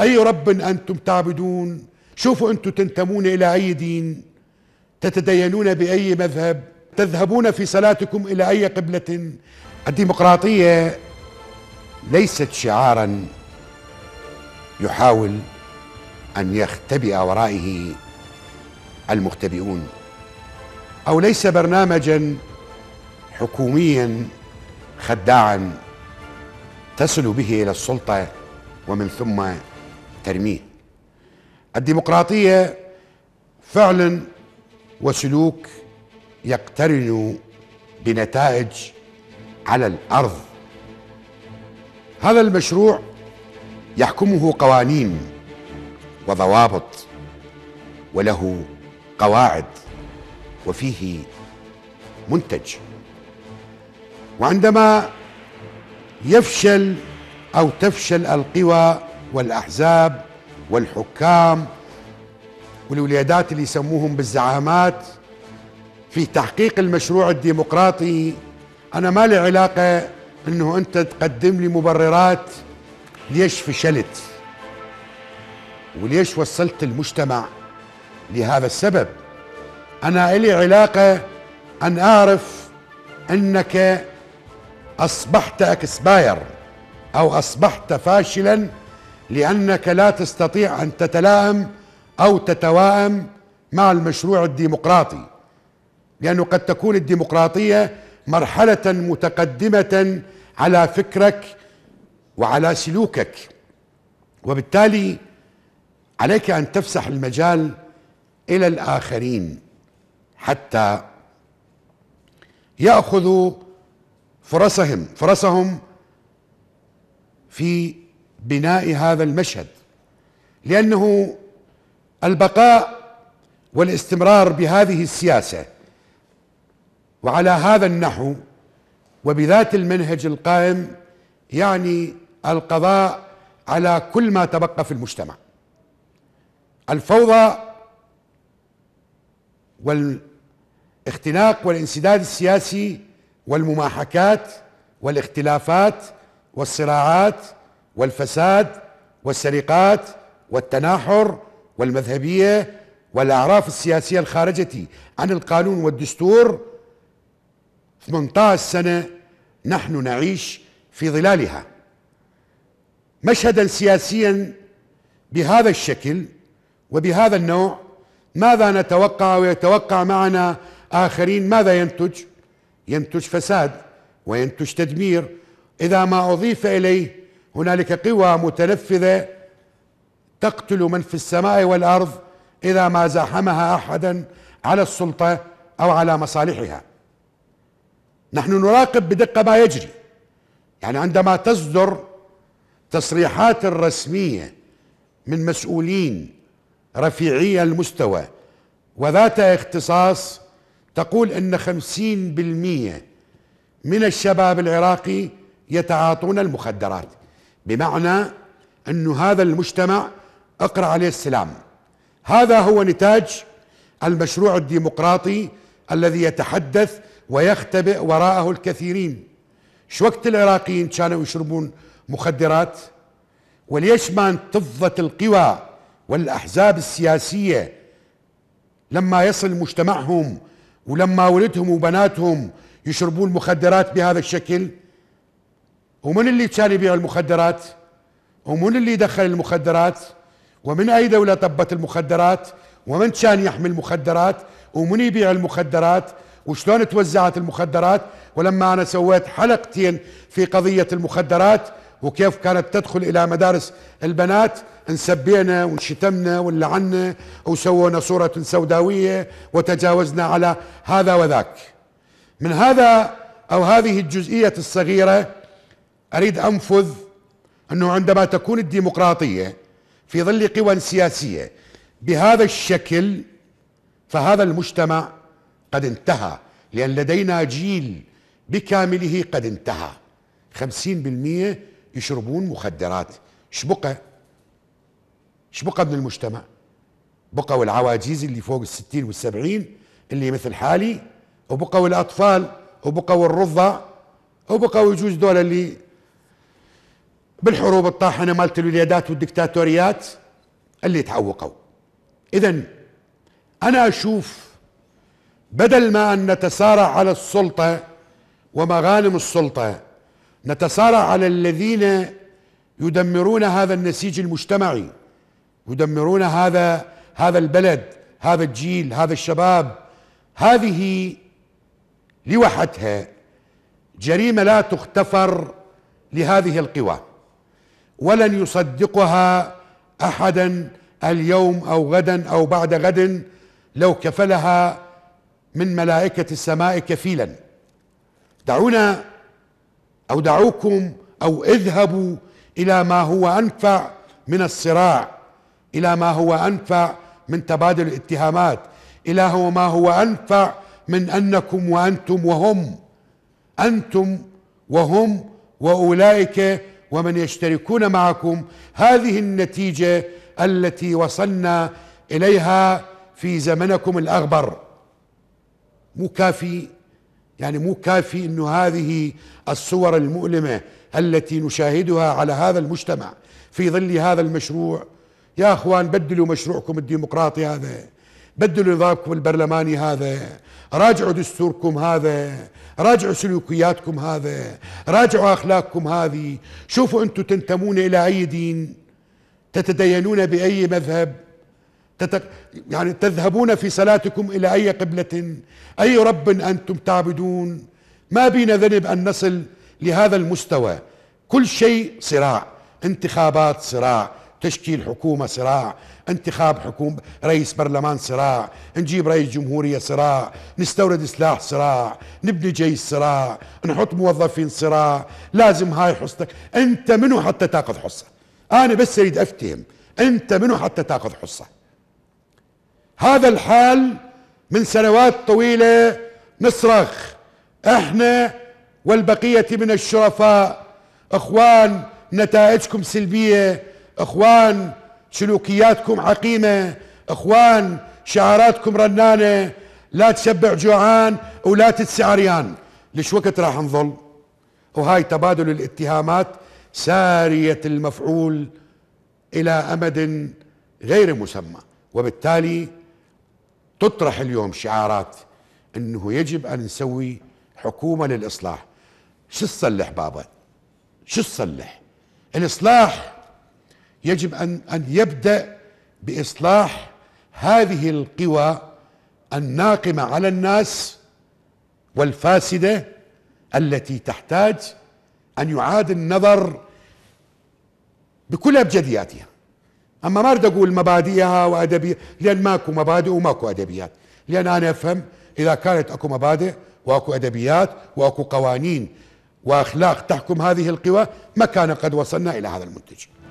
أي رب أنتم تعبدون شوفوا أنتم تنتمون إلى أي دين تتدينون بأي مذهب تذهبون في صلاتكم إلى أي قبلة الديمقراطية ليست شعارا يحاول أن يختبئ ورائه المختبئون أو ليس برنامجا حكوميا خداعا تصل به إلى السلطة ومن ثم ترميه الديمقراطيه فعلا وسلوك يقترن بنتائج على الارض هذا المشروع يحكمه قوانين وضوابط وله قواعد وفيه منتج وعندما يفشل او تفشل القوى والأحزاب والحكام والولايات اللي يسموهم بالزعامات في تحقيق المشروع الديمقراطي أنا ما لي علاقة أنه أنت تقدم لي مبررات ليش فشلت وليش وصلت المجتمع لهذا السبب أنا إلي علاقة أن أعرف أنك أصبحت أكسباير أو أصبحت فاشلاً لأنك لا تستطيع أن تتلائم أو تتوائم مع المشروع الديمقراطي لأنه قد تكون الديمقراطية مرحلة متقدمة على فكرك وعلى سلوكك وبالتالي عليك أن تفسح المجال إلى الآخرين حتى يأخذوا فرصهم فرصهم في بناء هذا المشهد لانه البقاء والاستمرار بهذه السياسه وعلى هذا النحو وبذات المنهج القائم يعني القضاء على كل ما تبقى في المجتمع الفوضى والاختناق والانسداد السياسي والمماحكات والاختلافات والصراعات والفساد والسرقات والتناحر والمذهبيه والاعراف السياسيه الخارجه عن القانون والدستور 18 سنه نحن نعيش في ظلالها مشهدا سياسيا بهذا الشكل وبهذا النوع ماذا نتوقع ويتوقع معنا اخرين ماذا ينتج؟ ينتج فساد وينتج تدمير اذا ما اضيف اليه هنالك قوى متنفذه تقتل من في السماء والارض اذا ما زاحمها احدا على السلطه او على مصالحها نحن نراقب بدقه ما يجري يعني عندما تصدر تصريحات رسميه من مسؤولين رفيعي المستوى وذات اختصاص تقول ان خمسين بالمية من الشباب العراقي يتعاطون المخدرات بمعنى انه هذا المجتمع اقرا عليه السلام هذا هو نتاج المشروع الديمقراطي الذي يتحدث ويختبئ وراءه الكثيرين شو وقت العراقيين كانوا يشربون مخدرات وليش ما انتفضت القوى والاحزاب السياسيه لما يصل مجتمعهم ولما ولدهم وبناتهم يشربون مخدرات بهذا الشكل ومن اللي كان يبيع المخدرات ومن اللي دخل المخدرات ومن اي دولة طبت المخدرات ومن كان يحمل المخدرات ومن يبيع المخدرات وشلون توزعت المخدرات ولما انا سويت حلقتين في قضية المخدرات وكيف كانت تدخل الى مدارس البنات انسبينا وشتمنا ولعنا وسوونا صورة سوداوية وتجاوزنا على هذا وذاك من هذا او هذه الجزئية الصغيرة اريد انفذ انه عندما تكون الديمقراطيه في ظل قوى سياسيه بهذا الشكل فهذا المجتمع قد انتهى لأن لدينا جيل بكامله قد انتهى خمسين بالمية يشربون مخدرات شبقة شبقة من المجتمع بقوا العواجيز اللي فوق الستين والسبعين اللي مثل حالي وبقوا الأطفال وبقوا الرضع وبقوا يجوز دول اللي بالحروب الطاحنه مالت الولايات والدكتاتوريات اللي تعوقوا اذا انا اشوف بدل ما ان نتسارع على السلطه ومغانم السلطه نتسارع على الذين يدمرون هذا النسيج المجتمعي يدمرون هذا هذا البلد هذا الجيل هذا الشباب هذه لوحدها جريمه لا تغتفر لهذه القوى ولن يصدقها احدا اليوم او غدا او بعد غد لو كفلها من ملائكه السماء كفيلا دعونا او دعوكم او اذهبوا الى ما هو انفع من الصراع الى ما هو انفع من تبادل الاتهامات الى هو ما هو انفع من انكم وانتم وهم انتم وهم واولئك ومن يشتركون معكم هذه النتيجه التي وصلنا اليها في زمنكم الاغبر مو كافي يعني مو كافي انه هذه الصور المؤلمه التي نشاهدها على هذا المجتمع في ظل هذا المشروع يا اخوان بدلوا مشروعكم الديمقراطي هذا بدلوا نظامكم البرلماني هذا راجعوا دستوركم هذا راجعوا سلوكياتكم هذا راجعوا أخلاقكم هذه شوفوا أنتم تنتمون إلى أي دين تتدينون بأي مذهب تتق... يعني تذهبون في صلاتكم إلى أي قبلة أي رب أنتم تعبدون ما بينا ذنب أن نصل لهذا المستوى كل شيء صراع انتخابات صراع تشكيل حكومة صراع انتخاب حكومة رئيس برلمان صراع نجيب رئيس جمهورية صراع نستورد سلاح صراع نبني جيش صراع نحط موظفين صراع لازم هاي حصتك انت منو حتى تاخذ حصة انا بس اريد افتهم انت منو حتى تاخذ حصة هذا الحال من سنوات طويلة نصرخ احنا والبقية من الشرفاء اخوان نتائجكم سلبية اخوان سلوكياتكم عقيمة اخوان شعاراتكم رنانة لا تشبع جوعان ولا عريان ليش وقت راح نظل وهاي تبادل الاتهامات سارية المفعول إلى أمد غير مسمى وبالتالي تطرح اليوم شعارات أنه يجب أن نسوي حكومة للإصلاح شو تصلح بابا شو تصلح الإصلاح يجب أن, أن يبدأ بإصلاح هذه القوى الناقمة على الناس والفاسدة التي تحتاج أن يعاد النظر بكل أبجدياتها أما ما أريد أقول مبادئها وأدبية لأن ماكو مبادئ وماكو أدبيات لأن أنا أفهم إذا كانت أكو مبادئ وأكو أدبيات وأكو قوانين وأخلاق تحكم هذه القوى ما كان قد وصلنا إلى هذا المنتج